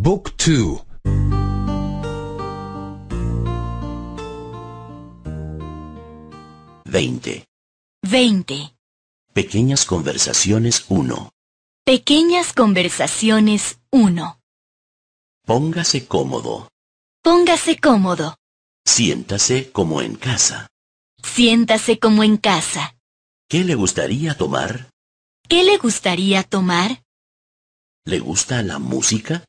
Book 2 20. 20. Pequeñas conversaciones 1. Pequeñas conversaciones 1. Póngase cómodo. Póngase cómodo. Siéntase como en casa. Siéntase como en casa. ¿Qué le gustaría tomar? ¿Qué le gustaría tomar? ¿Le gusta la música?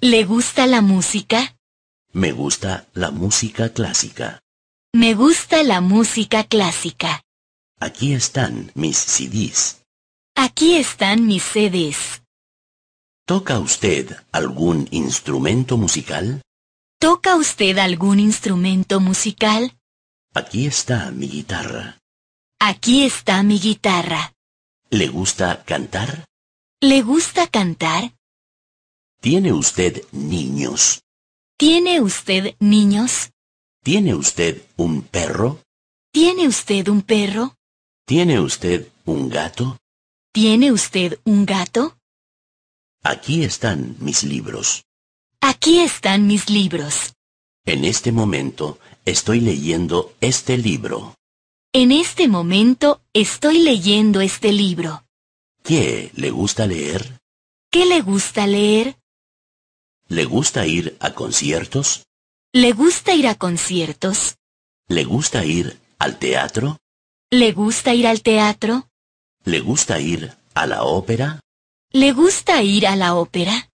¿Le gusta la música? Me gusta la música clásica. Me gusta la música clásica. Aquí están mis CDs. Aquí están mis CDs. ¿Toca usted algún instrumento musical? ¿Toca usted algún instrumento musical? Aquí está mi guitarra. Aquí está mi guitarra. ¿Le gusta cantar? ¿Le gusta cantar? ¿Tiene usted niños? ¿Tiene usted niños? ¿Tiene usted un perro? ¿Tiene usted un perro? ¿Tiene usted un gato? ¿Tiene usted un gato? Aquí están mis libros. Aquí están mis libros. En este momento estoy leyendo este libro. En este momento estoy leyendo este libro. ¿Qué le gusta leer? ¿Qué le gusta leer? ¿Le gusta ir a conciertos? ¿Le gusta ir a conciertos? ¿Le gusta ir al teatro? ¿Le gusta ir al teatro? ¿Le gusta ir a la ópera? ¿Le gusta ir a la ópera?